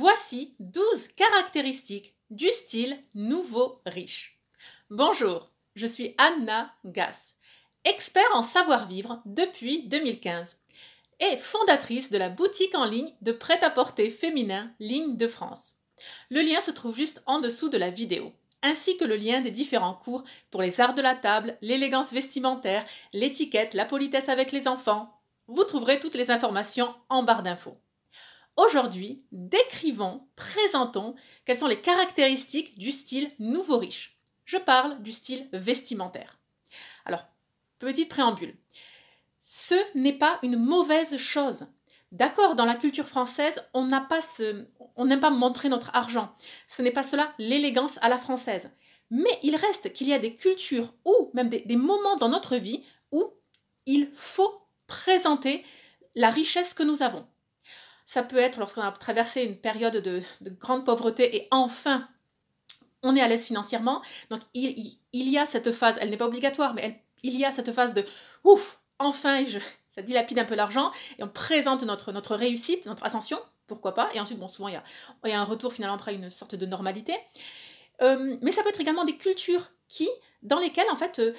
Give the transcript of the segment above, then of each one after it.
Voici 12 caractéristiques du style nouveau riche. Bonjour, je suis Anna Gass, expert en savoir-vivre depuis 2015 et fondatrice de la boutique en ligne de prêt-à-porter féminin Ligne de France. Le lien se trouve juste en dessous de la vidéo, ainsi que le lien des différents cours pour les arts de la table, l'élégance vestimentaire, l'étiquette, la politesse avec les enfants. Vous trouverez toutes les informations en barre d'infos. Aujourd'hui, décrivons, présentons quelles sont les caractéristiques du style nouveau riche. Je parle du style vestimentaire. Alors, petite préambule. Ce n'est pas une mauvaise chose. D'accord, dans la culture française, on n'a pas on n'aime pas montrer notre argent. Ce n'est pas cela l'élégance à la française. Mais il reste qu'il y a des cultures ou même des, moments dans notre vie où il faut présenter la richesse que nous avons. Ça peut être lorsqu'on a traversé une période de, grande pauvreté et enfin on est à l'aise financièrement. Donc il, y a cette phase, elle n'est pas obligatoire, mais il y a cette phase de ouf, enfin je, ça dilapide un peu l'argent et on présente notre, notre réussite, notre ascension, pourquoi pas. Et ensuite, bon, souvent il y a, un retour finalement après une sorte de normalité. Euh, mais ça peut être également des cultures qui, dans lesquelles en fait, euh,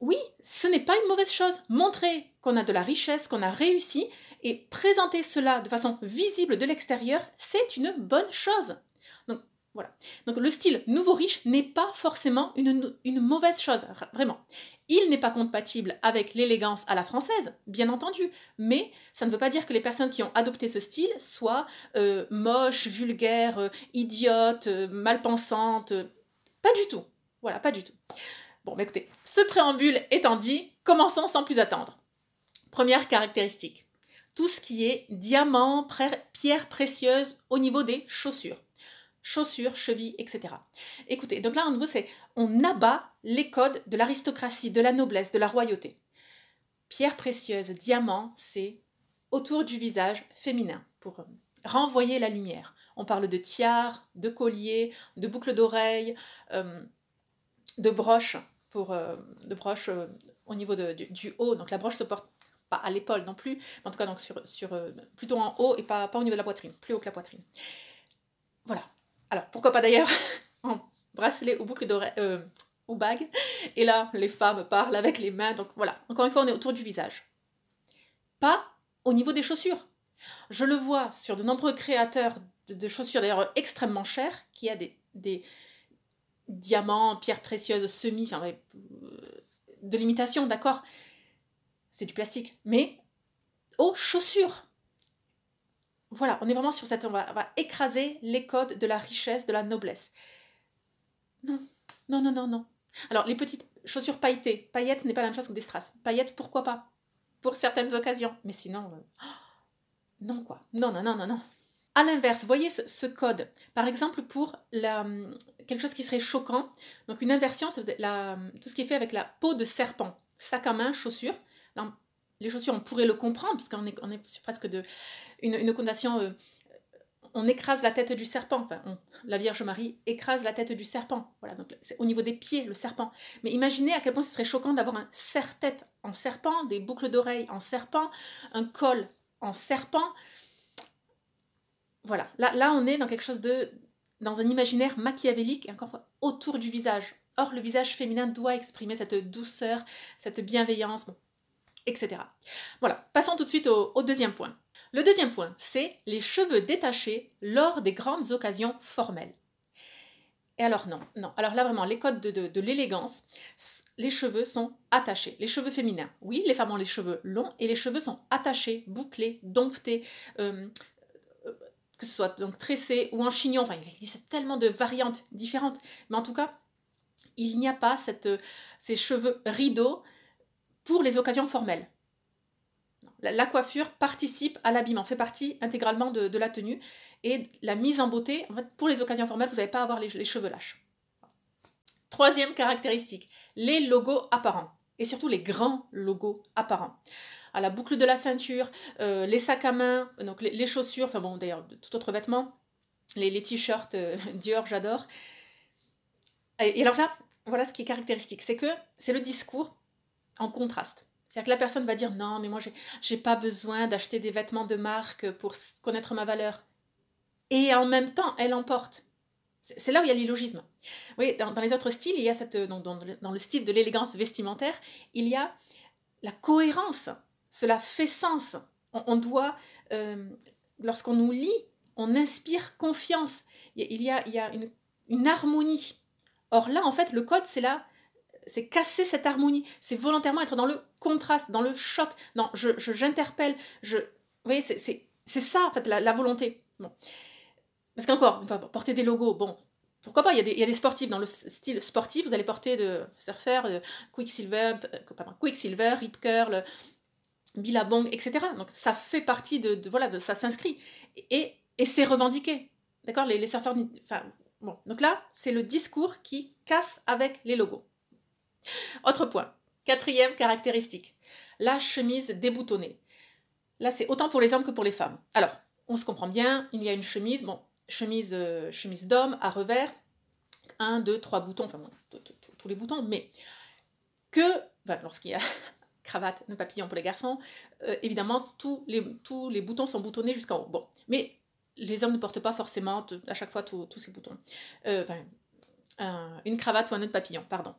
oui, ce n'est pas une mauvaise chose. Montrer qu'on a de la richesse, qu'on a réussi, et présenter cela de façon visible de l'extérieur, c'est une bonne chose. Donc voilà. Donc le style nouveau riche n'est pas forcément une, mauvaise chose, vraiment. Il n'est pas compatible avec l'élégance à la française, bien entendu, mais ça ne veut pas dire que les personnes qui ont adopté ce style soient euh, moches, vulgaires, euh, idiotes, euh, malpensantes. Pas du tout. Voilà, pas du tout. Bon, bah écoutez, ce préambule étant dit, commençons sans plus attendre. Première caractéristique tout ce qui est diamant, pierre précieuse, au niveau des chaussures. Chaussures, chevilles, etc. Écoutez, donc là, à nouveau, c'est on abat les codes de l'aristocratie, de la noblesse, de la royauté. Pierre précieuse, diamant, c'est autour du visage féminin pour euh, renvoyer la lumière. On parle de tiare, de collier, de boucles d'oreilles, euh, de broches pour euh, de broches au niveau du, haut. Donc la broche se porte pas à l'épaule non plus, mais en tout cas donc sur, sur, euh, plutôt en haut et pas, pas au niveau de la poitrine, plus haut que la poitrine. Voilà. Alors pourquoi pas d'ailleurs en bracelet ou boucle d'oreille, euh, ou bague. Et là, les femmes parlent avec les mains. Donc voilà, encore une fois, on est autour du visage. Pas au niveau des chaussures. Je le vois sur de nombreux créateurs de, chaussures, d'ailleurs extrêmement chères, qui a des, diamants, pierres précieuses, semi, enfin, euh, de l'imitation, d'accord c'est du plastique, mais aux chaussures. Voilà, on est vraiment sur cette... On va, écraser les codes de la richesse, de la noblesse. Non, non, non, non, non. Alors, les petites chaussures pailletées, paillettes n'est pas la même chose que des strass. Paillettes, pourquoi pas Pour certaines occasions. Mais sinon, euh, oh, non, quoi. Non, non, non, non, non. À l'inverse, voyez ce, code. Par exemple, pour la, hum, quelque chose qui serait choquant, donc une inversion, c'est hum, tout ce qui est fait avec la peau de serpent, sac à main, chaussures les chaussures, on pourrait le comprendre, parce qu'on est, est presque de une, une euh, on écrase la tête du serpent. la Vierge Marie écrase la tête du serpent. Voilà, donc c'est au niveau des pieds, le serpent. Mais imaginez à quel point ce serait choquant d'avoir un serre-tête en serpent, des boucles d'oreilles en serpent, un col en serpent. Voilà, là, là on est dans quelque chose de. dans un imaginaire machiavélique, encore fois, autour du visage. Or, le visage féminin doit exprimer cette douceur, cette bienveillance etc. Voilà, passons tout de suite au, deuxième point. Le deuxième point, c'est les cheveux détachés lors des grandes occasions formelles. Et alors non, non. Alors là vraiment, les codes de, l'élégance, les cheveux sont attachés. Les cheveux féminins, oui, les femmes ont les cheveux longs et les cheveux sont attachés, bouclés, domptés, euh, euh, que ce soit donc tressés ou en chignon. Enfin, il existe tellement de variantes différentes. Mais en tout cas, il n'y a pas euh, ces cheveux rideaux pour les occasions formelles. La, coiffure participe à l'habillement, fait partie intégralement de, la tenue. Et la mise en beauté, pour les occasions formelles, vous n'allez pas avoir les, cheveux lâches. Troisième caractéristique, les logos apparents. Et surtout les grands logos apparents à la boucle de la ceinture, euh, les sacs à main, donc les, chaussures, enfin bon d'ailleurs tout autre vêtement, les, t-shirts euh, Dior, j'adore. Et, et, alors là, voilà ce qui est caractéristique, c'est que c'est le discours en contraste. C'est-à-dire que la personne va dire non, mais moi, j'ai pas besoin d'acheter des vêtements de marque pour connaître ma valeur. Et en même temps, elle emporte. C'est là où il y a l'illogisme. Oui, dans, dans, les autres styles, il y a cette, euh, dans, dans, le style de l'élégance vestimentaire, il y a la cohérence. Cela fait sens. On, doit, euh, lorsqu'on nous lit, on inspire confiance. Il y a, il y a une, une, harmonie. Or là, en fait, le code, c'est là c'est casser cette harmonie, c'est volontairement être dans le contraste, dans le choc, non, j'interpelle, je, Vous voyez, c'est, ça, en fait, la, volonté. Bon. Parce qu'encore, porter des logos, bon, pourquoi pas, il y, a des, sportifs, dans le style sportif, vous allez porter de surfer, de Quicksilver, euh, pardon, Quicksilver, Rip Curl, Billabong, etc. Donc ça fait partie de, voilà, ça s'inscrit. Et, c'est revendiqué, d'accord les, les surfeurs, enfin, bon. Donc là, c'est le discours qui casse avec les logos. Autre point, quatrième caractéristique, la chemise déboutonnée. Là, c'est autant pour les hommes que pour les femmes. Alors, on se comprend bien, il y a une chemise, bon, chemise, euh, chemise d'homme à revers, un, deux, trois boutons, enfin, tous les boutons, mais que, lorsqu'il y a cravate, nœud papillon pour les garçons, euh, évidemment, tous les, tous les boutons sont boutonnés jusqu'en haut. Bon, mais les hommes ne portent pas forcément à chaque fois tous ces boutons. Euh, enfin, une cravate ou un nœud papillon, pardon.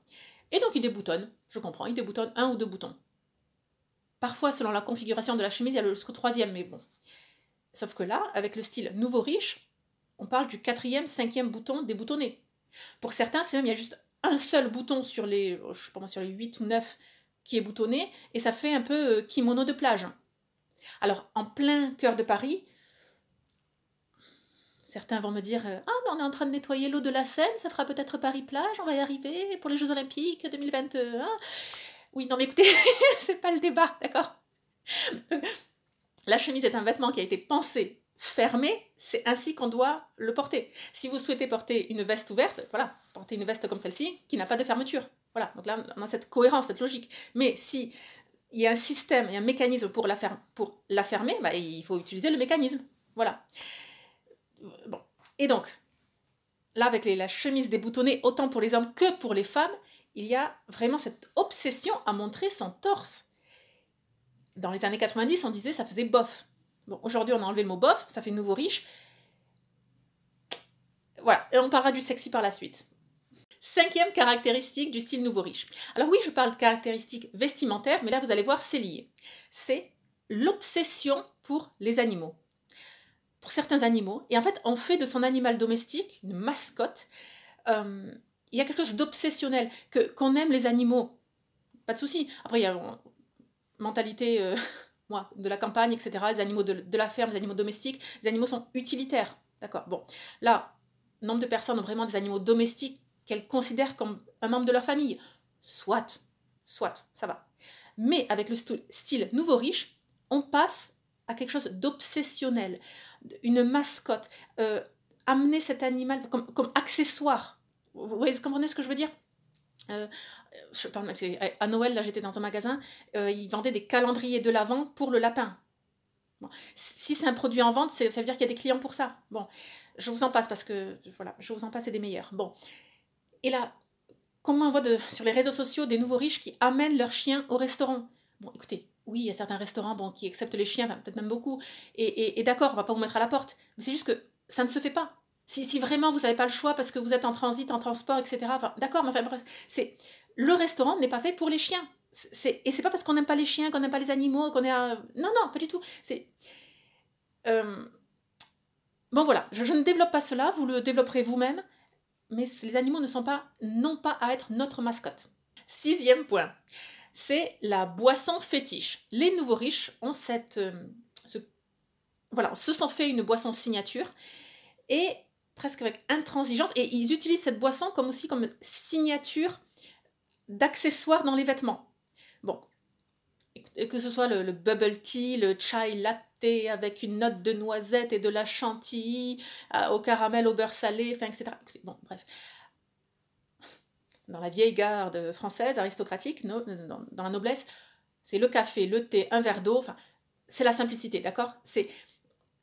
Et donc il déboutonne, je comprends, il déboutonne un ou deux boutons. Parfois, selon la configuration de la chemise, il y a le troisième, mais bon. Sauf que là, avec le style nouveau riche, on parle du quatrième, cinquième bouton déboutonné. Pour certains, c'est même, il y a juste un seul bouton sur les, je sais pas moi, sur les 8 ou 9 qui est boutonné, et ça fait un peu euh, kimono de plage. Alors, en plein cœur de Paris, Certains vont me dire euh, Ah, ben, on est en train de nettoyer l'eau de la Seine, ça fera peut-être Paris-Plage, on va y arriver pour les Jeux Olympiques 2021. Oui, non, mais écoutez, c'est pas le débat, d'accord La chemise est un vêtement qui a été pensé fermé, c'est ainsi qu'on doit le porter. Si vous souhaitez porter une veste ouverte, voilà, portez une veste comme celle-ci qui n'a pas de fermeture. Voilà, donc là, on a cette cohérence, cette logique. Mais si il y a un système, il y a un mécanisme pour la, pour la fermer, bah, il faut utiliser le mécanisme. Voilà. Bon. Et donc, là, avec la chemise déboutonnée, autant pour les hommes que pour les femmes, il y a vraiment cette obsession à montrer son torse. Dans les années 90, on disait ça faisait bof. Bon, aujourd'hui, on a enlevé le mot bof, ça fait nouveau riche. Voilà, et on parlera du sexy par la suite. Cinquième caractéristique du style nouveau riche. Alors oui, je parle de caractéristiques vestimentaires, mais là, vous allez voir, c'est lié. C'est l'obsession pour les animaux pour certains animaux. Et en fait, on fait de son animal domestique une mascotte. Euh, il y a quelque chose d'obsessionnel. Que, qu'on aime les animaux, pas de souci. Après, il y a une euh, mentalité, euh, moi, de la campagne, etc. Les animaux de, de la ferme, les animaux domestiques. Les animaux sont utilitaires. D'accord Bon, là, nombre de personnes ont vraiment des animaux domestiques qu'elles considèrent comme un membre de leur famille. Soit, soit, ça va. Mais avec le style nouveau riche, on passe à quelque chose d'obsessionnel une mascotte, euh, amener cet animal comme, accessoire. Vous, voyez, vous comprenez ce que je veux dire euh, je parle, à Noël, là, j'étais dans un magasin, euh, ils vendaient des calendriers de l'Avent pour le lapin. Si c'est un produit en vente, ça veut dire qu'il y a des clients pour ça. Bon, je vous en passe parce que, voilà, je vous en passe et des meilleurs. Bon, et là, comment on voit de, sur les réseaux sociaux des nouveaux riches qui amènent leurs chiens au restaurant Bon, écoutez, oui, il y a certains restaurants qui acceptent les chiens, peut-être même beaucoup. Et, d'accord, on va pas vous mettre à la porte. Mais c'est juste que ça ne se fait pas. Si, vraiment vous n'avez pas le choix parce que vous êtes en transit, en transport, etc. d'accord, mais enfin, c'est le restaurant n'est pas fait pour les chiens. C'est, et c'est pas parce qu'on n'aime pas les chiens, qu'on n'aime pas les animaux, qu'on est un... Non, non, pas du tout. C'est... Euh, bon voilà, je, ne développe pas cela, vous le développerez vous-même, mais les animaux ne sont pas, non pas à être notre mascotte. Sixième point c'est la boisson fétiche. Les nouveaux riches ont cette... Euh, se sont fait une boisson signature et presque avec intransigeance. Et ils utilisent cette boisson comme aussi comme signature d'accessoires dans les vêtements. Bon, que ce soit le, bubble tea, le chai latte avec une note de noisette et de la chantilly euh, au caramel au beurre salé, etc. Bon, bref dans la vieille garde française, aristocratique, euh, dans, la noblesse, c'est le café, le thé, un verre d'eau, c'est la simplicité, d'accord C'est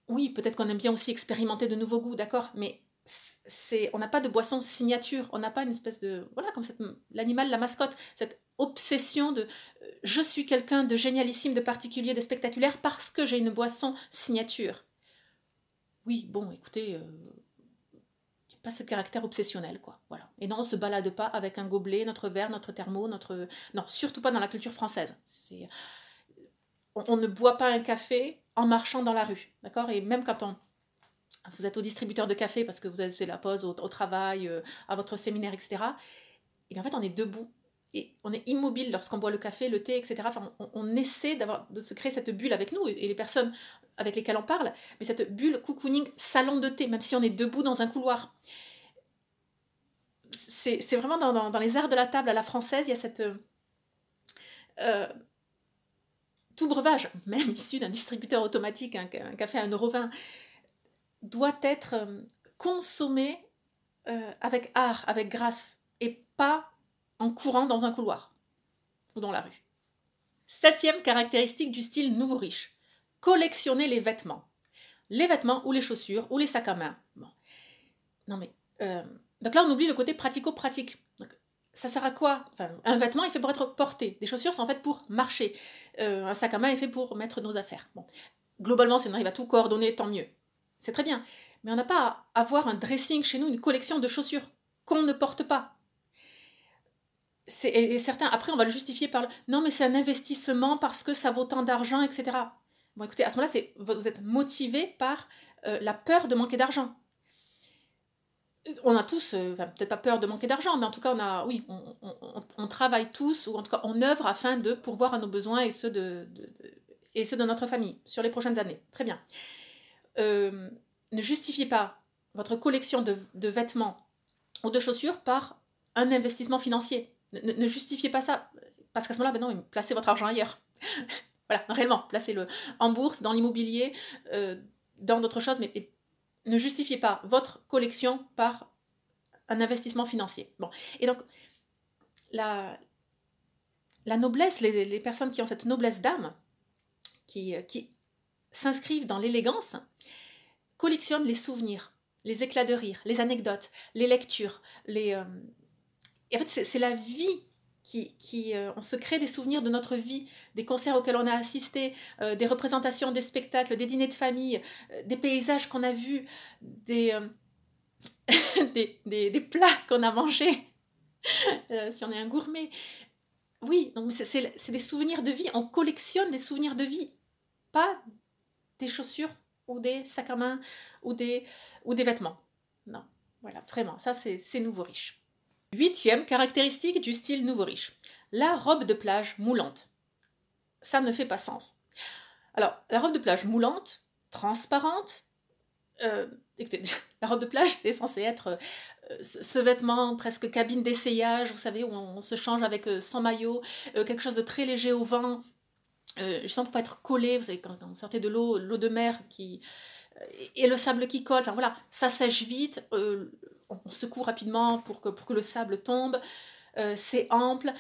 Oui, peut-être qu'on aime bien aussi expérimenter de nouveaux goûts, d'accord Mais c'est on n'a pas de boisson signature, on n'a pas une espèce de... Voilà, comme l'animal, la mascotte, cette obsession de euh, je suis quelqu'un de génialissime, de particulier, de spectaculaire parce que j'ai une boisson signature. Oui, bon, écoutez... Euh, pas ce caractère obsessionnel, quoi. Voilà. Et non, on se balade pas avec un gobelet, notre verre, notre thermo, notre... Non, surtout pas dans la culture française. C'est... On, ne boit pas un café en marchant dans la rue, d'accord Et même quand on... Vous êtes au distributeur de café parce que vous avez la pause au, travail, euh, à votre séminaire, etc. Et bien en fait, on est debout. Et on est immobile lorsqu'on boit le café, le thé, etc. on, essaie d'avoir, de se créer cette bulle avec nous. Et les personnes avec lesquels on parle, mais cette bulle cocooning salon de thé, même si on est debout dans un couloir. C'est vraiment dans, les arts de la table à la française, il y a cette... Euh, euh, tout breuvage, même issu d'un distributeur automatique, hein, un, un café à 1,20€, doit être euh, consommé avec art, avec grâce, et pas en courant dans un couloir ou dans la rue. Septième caractéristique du style nouveau riche collectionner les vêtements. Les vêtements ou les chaussures ou les sacs à main. Non mais... Euh, donc là, on oublie le côté pratico-pratique. Ça sert à quoi Un vêtement est fait pour être porté. Des chaussures sont fait pour marcher. Euh, un sac à main est fait pour mettre nos affaires. Bon. Globalement, si on arrive à tout coordonner, tant mieux. C'est très bien. Mais on n'a pas à avoir un dressing chez nous, une collection de chaussures qu'on ne porte pas. Et, et certains, après, on va le justifier par non, mais c'est un investissement parce que ça vaut tant d'argent, etc. Bon, écoutez, à ce moment-là, vous êtes motivé par euh, la peur de manquer d'argent. On a tous, euh, peut-être pas peur de manquer d'argent, mais en tout cas, on a, oui, on, travaille tous, ou en tout cas, on œuvre afin de pourvoir à nos besoins et ceux de, et ceux de notre famille sur les prochaines années. Très bien. Euh, ne justifiez pas votre collection de, vêtements ou de chaussures par un investissement financier. Ne, justifiez pas ça, parce qu'à ce moment-là, ben non, placez votre argent ailleurs. Voilà, réellement, placez-le en bourse, dans l'immobilier, euh, dans d'autres choses, mais ne justifiez pas votre collection par un investissement financier. Bon, et donc, la, noblesse, les, personnes qui ont cette noblesse d'âme, euh, qui, s'inscrivent dans l'élégance, collectionnent les souvenirs, les éclats de rire, les anecdotes, les lectures, les... Euh, et en fait, c'est la vie qui, euh, on se crée des souvenirs de notre vie, des concerts auxquels on a assisté, euh, des représentations, des spectacles, des dîners de famille, euh, des paysages qu'on a vus, des, des, des, plats qu'on a mangés, si on est un gourmet. Oui, donc c'est des souvenirs de vie, on collectionne des souvenirs de vie, pas des chaussures ou des sacs à main ou des, ou des vêtements. Non, voilà, vraiment, ça c'est nouveau riche. Huitième caractéristique du style nouveau riche, la robe de plage moulante. Ça ne fait pas sens. Alors, la robe de plage moulante, transparente, euh, écoutez, la robe de plage, c'est censé être euh, ce, vêtement presque cabine d'essayage, vous savez, où on, se change avec euh, sans maillot, quelque chose de très léger au vent, justement pour pas être collé, vous savez, quand, quand vous sortez de l'eau, l'eau de mer qui... et le sable qui colle, enfin voilà, ça sèche vite, on secoue rapidement pour que, pour que le sable tombe. Euh, c'est ample.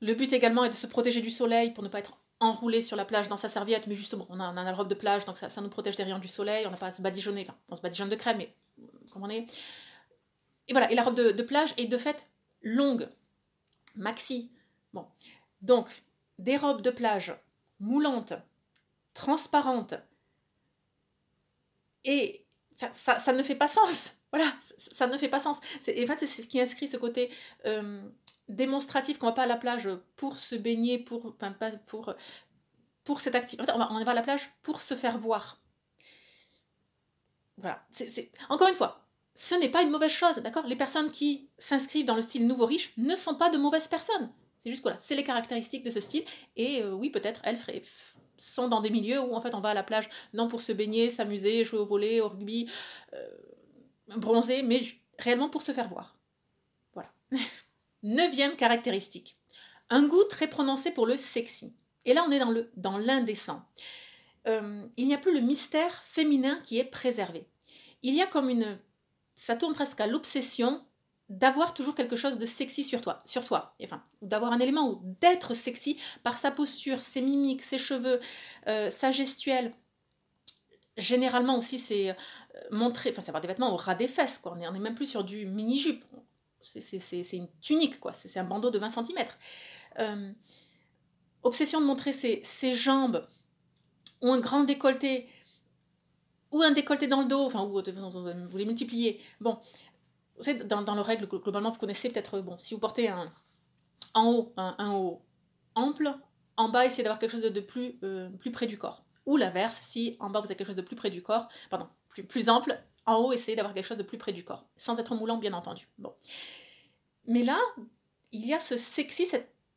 Le but également est de se protéger du soleil pour ne pas être enroulé sur la plage dans sa serviette. Mais justement, on a, la robe de plage, donc ça, nous protège derrière du soleil. On n'a pas à se badigeonner. on se badigeonne de crème, mais on est Et voilà, et la robe de, plage est de fait longue. Maxi. Bon. Donc, des robes de plage moulantes, transparentes. Et ça ne fait pas sens. Voilà, ça ne fait pas sens. Et en fait, c'est ce qui inscrit ce côté euh, démonstratif qu'on va pas à la plage pour se baigner, pour, enfin, pas pour, pour cette activité. On va, on va à la plage pour se faire voir. Voilà. c'est Encore une fois, ce n'est pas une mauvaise chose, d'accord Les personnes qui s'inscrivent dans le style nouveau riche ne sont pas de mauvaises personnes. C'est juste voilà, c'est les caractéristiques de ce style. Et euh, oui, peut-être elles sont dans des milieux où en fait on va à la plage non pour se baigner, s'amuser, jouer au volet, au rugby, euh, bronzé, mais réellement pour se faire voir. Voilà. Neuvième caractéristique, un goût très prononcé pour le sexy. Et là, on est dans le dans l'indécent. Euh, il n'y a plus le mystère féminin qui est préservé. Il y a comme une... Ça tourne presque à l'obsession d'avoir toujours quelque chose de sexy sur toi, sur soi, enfin, d'avoir un élément ou d'être sexy par sa posture, ses mimiques, ses cheveux, euh, sa gestuelle, généralement aussi, c'est euh, montrer, enfin, c'est avoir des vêtements au ras des fesses, quoi. On n'est même plus sur du mini-jupe. C'est une tunique, quoi. C'est un bandeau de 20 cm. Euh, obsession de montrer ses, jambes ou un grand décolleté ou un décolleté dans le dos, enfin, ou vous les multipliez. Bon, vous savez, dans, le règle, globalement, vous connaissez peut-être, euh, bon, si vous portez un en haut, un, haut ample, en bas, essayez d'avoir quelque chose de, plus près du corps ou l'inverse, si en bas vous avez quelque chose de plus près du corps, pardon, plus, plus ample, en haut essayez d'avoir quelque chose de plus près du corps, sans être moulant bien entendu. Bon. Mais là, il y a ce sexy,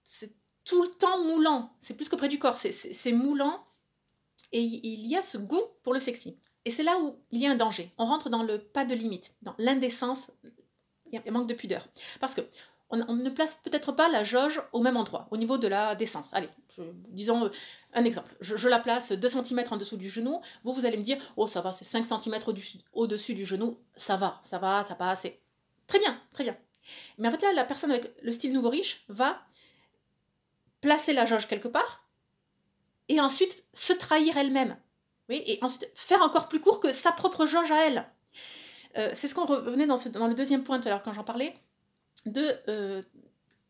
c'est tout le temps moulant, c'est plus que près du corps, c'est moulant, et il y a ce goût pour le sexy. Et c'est là où il y a un danger. On rentre dans le pas de limite, dans l'indécence, il manque de pudeur. Parce que on, ne place peut-être pas la jauge au même endroit, au niveau de la décence. Allez, disons euh, un exemple. Je, la place 2 cm en dessous du genou. Vous, vous allez me dire, oh, ça va, c'est 5 cm au-dessus du genou. Ça va, ça va, ça passe. Très bien, très bien. Mais en fait, là, la personne avec le style nouveau riche va placer la jauge quelque part et ensuite se trahir elle-même. Oui, et ensuite faire encore plus court que sa propre jauge à elle. Euh, c'est ce qu'on revenait dans, dans, le deuxième point tout à l'heure quand j'en parlais de euh,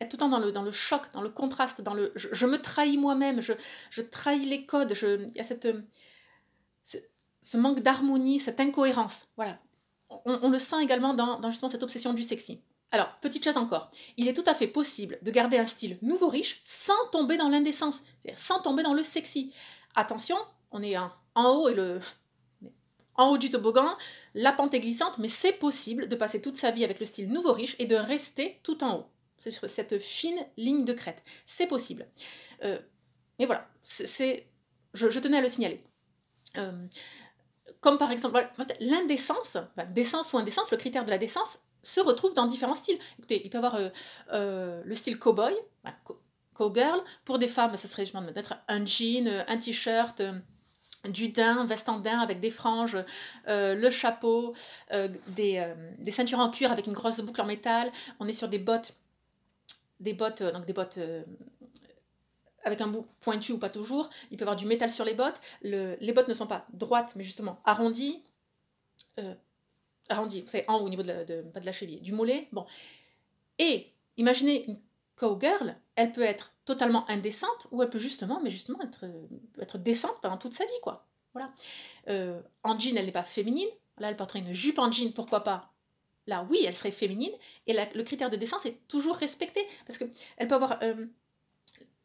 être tout le temps dans le, dans le choc, dans le contraste, dans le je, me trahis moi-même, je, je trahis les codes, je, il y a ce, manque d'harmonie, cette incohérence. Voilà. On, le sent également dans, dans, justement cette obsession du sexy. Alors, petite chose encore, il est tout à fait possible de garder un style nouveau riche sans tomber dans l'indécence, sans tomber dans le sexy. Attention, on est en haut et le, en haut du toboggan, la pente est glissante, mais c'est possible de passer toute sa vie avec le style nouveau riche et de rester tout en haut. C'est sur cette fine ligne de crête. C'est possible. Euh, mais voilà, c'est, je, tenais à le signaler. Euh, comme par exemple, l'indécence, décence ou indécence, le critère de la décence se retrouve dans différents styles. Écoutez, il peut y avoir euh, le style cow-boy, cow-girl. Pour des femmes, ce serait peut-être un jean, un t-shirt, du daim, veste en daim avec des franges, euh, le chapeau, euh, euh, des, ceintures en cuir avec une grosse boucle en métal. On est sur des bottes, des bottes, donc des bottes avec un bout pointu ou pas toujours. Il peut y avoir du métal sur les bottes. les bottes ne sont pas droites, mais justement arrondies. arrondies, vous savez, en haut au niveau de, pas de la cheville, du mollet. Bon. Et imaginez une cowgirl, elle peut être totalement indécente ou elle peut justement, mais justement être, euh, être décente pendant toute sa vie, quoi. Voilà. Euh, en jean, elle n'est pas féminine. Là, elle porterait une jupe en jean, pourquoi pas Là, oui, elle serait féminine. Et le critère de décence est toujours respecté. Parce que elle peut avoir. Euh,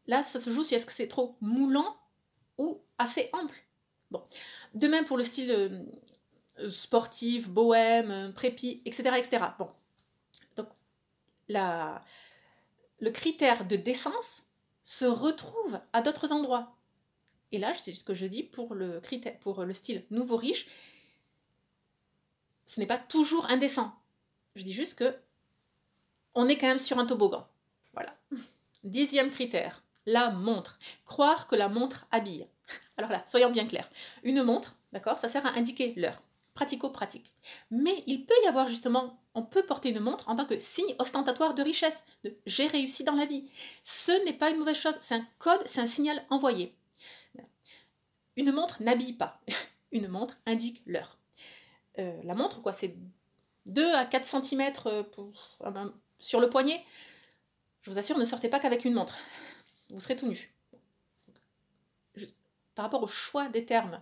là, ça se joue si est-ce que c'est trop moulant ou assez ample. Bon. De même pour le style sportif, bohème, prépi, etc., etc. Bon. Donc, la, le critère de décence se retrouvent à d'autres endroits. Et là, c'est ce que je dis pour le, critère, pour le style nouveau riche. Ce n'est pas toujours indécent. Je dis juste que on est quand même sur un toboggan. Voilà. Dixième critère, la montre. Croire que la montre habille. Alors là, soyons bien clairs. Une montre, d'accord, ça sert à indiquer l'heure pratico-pratique. Mais il peut y avoir justement, on peut porter une montre en tant que signe ostentatoire de richesse, de j'ai réussi dans la vie. Ce n'est pas une mauvaise chose, c'est un code, c'est un signal envoyé. Une montre n'habille pas, une montre indique l'heure. Euh, la montre, quoi, c'est 2 à 4 cm euh, ben, sur le poignet. Je vous assure, ne sortez pas qu'avec une montre. Vous serez tout nu. Par rapport au choix des termes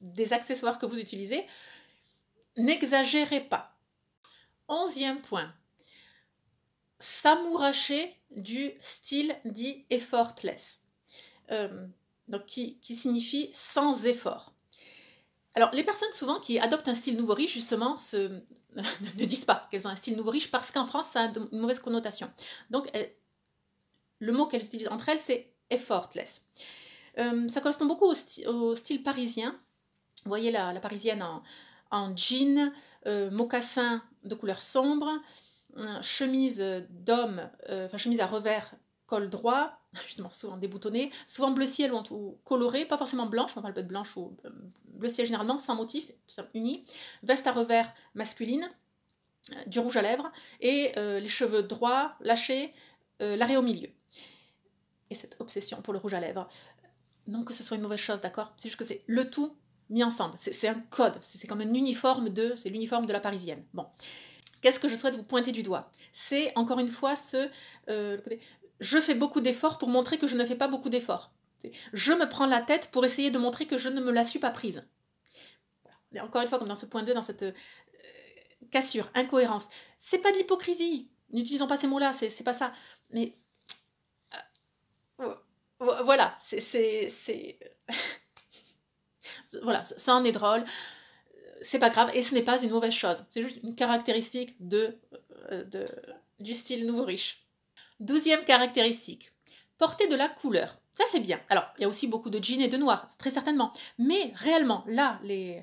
des accessoires que vous utilisez, n'exagérez pas. Onzième point, s'amouracher du style dit effortless, euh, donc qui, signifie sans effort. Alors, les personnes souvent qui adoptent un style nouveau riche, justement, ne disent pas qu'elles ont un style nouveau riche parce qu'en France, ça a une mauvaise connotation. Donc, le mot qu'elles utilisent entre elles, c'est effortless. Euh, ça correspond beaucoup au style parisien vous voyez la, parisienne en, jean, euh, mocassin de couleur sombre, euh, chemise d'homme, euh, enfin chemise à revers, col droit, justement souvent déboutonné, souvent bleu ciel ou, coloré, pas forcément blanche, on parle pas de blanche ou bleu ciel généralement, sans motif, tout uni, veste à revers masculine, du rouge à lèvres, et les cheveux droits, lâchés, l'arrêt au milieu. Et cette obsession pour le rouge à lèvres. Non que ce soit une mauvaise chose, d'accord C'est juste que c'est le tout mis ensemble. C'est un code, c'est comme un uniforme de, c'est l'uniforme de la parisienne. Bon, qu'est-ce que je souhaite vous pointer du doigt C'est encore une fois ce, euh, je fais beaucoup d'efforts pour montrer que je ne fais pas beaucoup d'efforts. Je me prends la tête pour essayer de montrer que je ne me la suis pas prise. Encore une fois, comme dans ce point 2, dans cette euh, cassure, incohérence. C'est pas de l'hypocrisie. N'utilisons pas ces mots-là, c'est pas ça. Mais euh, voilà, c'est. Voilà, ça en est drôle, euh, c'est pas grave, et ce n'est pas une mauvaise chose. C'est juste une caractéristique euh, de, du style nouveau riche. Douzième caractéristique, porter de la couleur. Ça, c'est bien. Alors, il y a aussi beaucoup de jeans et de noirs, très certainement. Mais réellement, là, les,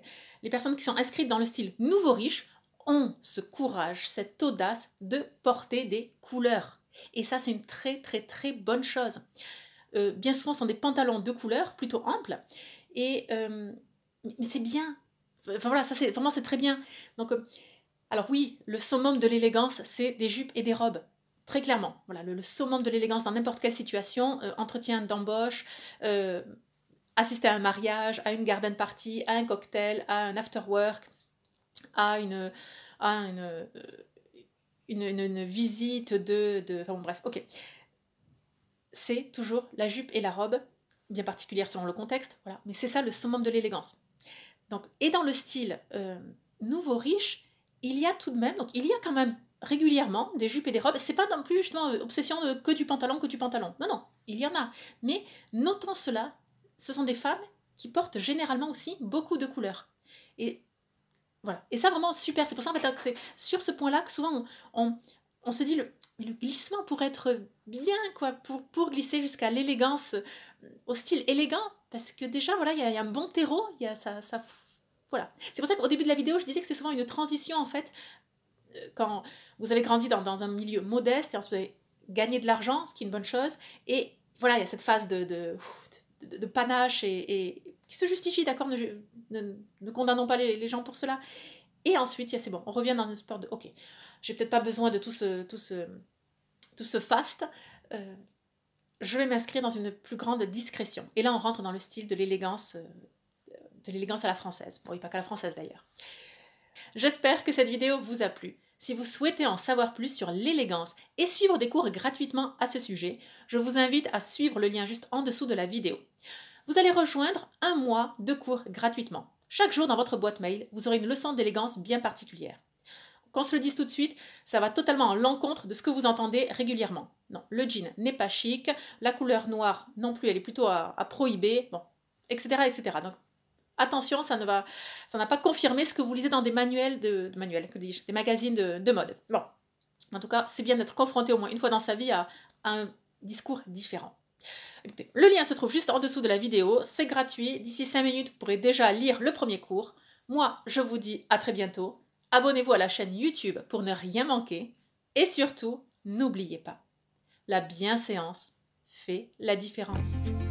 personnes qui sont inscrites dans le style nouveau riche ont ce courage, cette audace de porter des couleurs. Et ça, c'est une très, très, très bonne chose. Euh, bien souvent, ce sont des pantalons de couleur plutôt amples et euh, c'est bien. Enfin voilà, ça c'est vraiment c'est très bien. Donc euh, alors oui, le summum de l'élégance, c'est des jupes et des robes. Très clairement, voilà, le, summum de l'élégance dans n'importe quelle situation, euh, entretien d'embauche, assister à un mariage, à une garden party, à un cocktail, à un after work, à une, une, visite de, de... Enfin bref, ok. C'est toujours la jupe et la robe bien particulière selon le contexte, voilà. Mais c'est ça le summum de l'élégance. Donc, et dans le style euh, nouveau riche, il y a tout de même, donc il y a quand même régulièrement des jupes et des robes. C'est pas non plus justement euh, obsession de que du pantalon, que du pantalon. Non, non, il y en a. Mais notons cela, ce sont des femmes qui portent généralement aussi beaucoup de couleurs. Et voilà. Et ça, vraiment super. C'est pour ça, en fait, que c'est sur ce point-là que souvent on se dit le, le glissement pour être bien, quoi, pour, glisser jusqu'à l'élégance, euh, au style élégant, parce que déjà, voilà, il y, a un bon terreau, il y a ça, ça voilà. C'est pour ça qu'au début de la vidéo, je disais que c'est souvent une transition, en fait, euh, quand vous avez grandi dans, un milieu modeste, et ensuite vous avez gagné de l'argent, ce qui est une bonne chose, et voilà, il y a cette phase de, de, panache et, qui se justifie, d'accord, ne, condamnons pas les, les gens pour cela. Et ensuite, c'est bon, on revient dans un sport de ok, j'ai peut-être pas besoin de tout ce, tout ce, tout ce faste. Euh, je vais m'inscrire dans une plus grande discrétion. Et là, on rentre dans le style de l'élégance, euh, de l'élégance à la française. Bon, et pas qu'à la française d'ailleurs. J'espère que cette vidéo vous a plu. Si vous souhaitez en savoir plus sur l'élégance et suivre des cours gratuitement à ce sujet, je vous invite à suivre le lien juste en dessous de la vidéo. Vous allez rejoindre un mois de cours gratuitement. Chaque jour dans votre boîte mail, vous aurez une leçon d'élégance bien particulière. Qu'on se le dise tout de suite, ça va totalement à l'encontre de ce que vous entendez régulièrement. Non, le jean n'est pas chic, la couleur noire non plus, elle est plutôt à, prohiber, bon, etc., etc. Donc attention, ça ne va, ça n'a pas confirmé ce que vous lisez dans des manuels de, manuels, que dis-je, des magazines de, mode. Bon, en tout cas, c'est bien d'être confronté au moins une fois dans sa vie à un discours différent le lien se trouve juste en dessous de la vidéo, c'est gratuit, d'ici 5 minutes vous pourrez déjà lire le premier cours. Moi, je vous dis à très bientôt, abonnez-vous à la chaîne YouTube pour ne rien manquer, et surtout, n'oubliez pas, la bienséance fait la différence.